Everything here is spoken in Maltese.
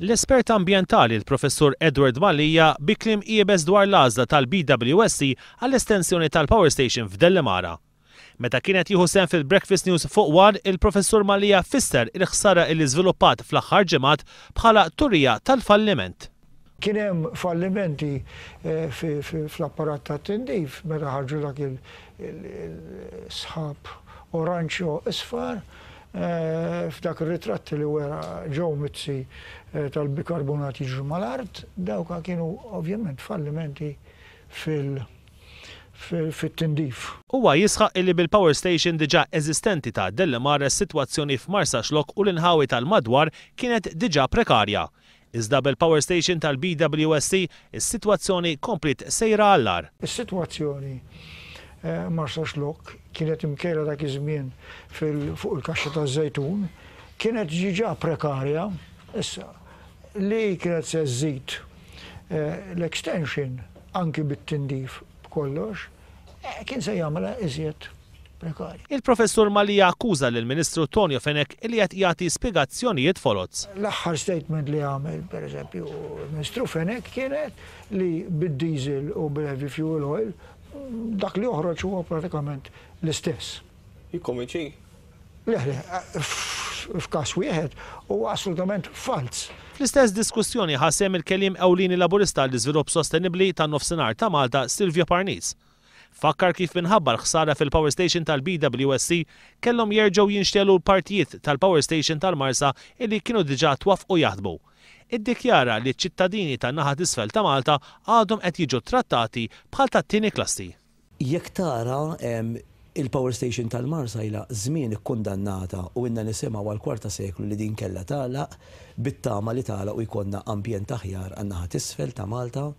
L-espert ambientali l-professur Edward Malija biklim iebes dwar l-għażla tal-BWSC għall-estensjoni tal-Power Station f'Dellemara. Meta kienet jieħu sen fil-Breakfast News fuq war, il-professur Malija fisser il-ħsara il iżviluppat fl-aħħar ġemat bħala turija tal-falliment. Kien hemm fallimenti fl-apparat ta' tindif meta ħarġu il-sħab oranġo isfar Eh, f'dak ir-ritratt li wera ġew mitzi eh, tal bikarbonati jiġu mal-art, dawk kienu ovvjament fallimenti fil- fit-tindif. Huwa jisħaq illi bil-power station diġa eżistenti ta' Dellemar is-sitwazzjoni f'Marsa xlok u l-inħawi tal-madwar kienet diġa prekarja. Iżda bil-power station tal-BWSC is-sitwazzjoni komplit sejra għallar. Is-sitwazzjoni Eh, Marsa Xlok, kienet imkejra dak iż-żmien fuq il-kaxxa ta' zejtun, kienet ġiġa prekarja, issa li kienet se żid eh, l-extension anki bit-tindif kollox, eh, kien se jagħmel iżjed prekarja. Il-professur Malija akkuża lill ministru Tonio Fenek li qed jagħti spjegazzjonijiet foloz. L-aħħar statement li għamel pereżempju ministru Fenek kienet li bid-diesel u bil-heavy fuel oil dak li joħroġ huwa pratikament l-istess. Jikkomiċi? Leħle, f'kas wieħed u assolutament falz. Fl-istess diskussjoni ħasem il-kelim ewlini laburista l iżvilupp sostenibli tan nofsinhar ta' Malta Silvio Parnis. Fakkar kif minħabba l-ħsara fil-Power Station tal-BWSC kellhom jerġgħu jinxtelu l-partijiet tal-Power Station tal-Marsa illi kienu diġà u jaħdmu iddikjara li ċittadini tan naħa isfel ta' Malta għadhom qed jiġu trattati bħal ta' tieni klassi. Jekk tara il-power station tal-Marsajla żmien ikkundannata u inna nisimgħu għal kwarta seklu li din kella tagħlaq bit-tama li tagħlaq u jkollna ambjent aħjar għan-naħa tisfel ta' Malta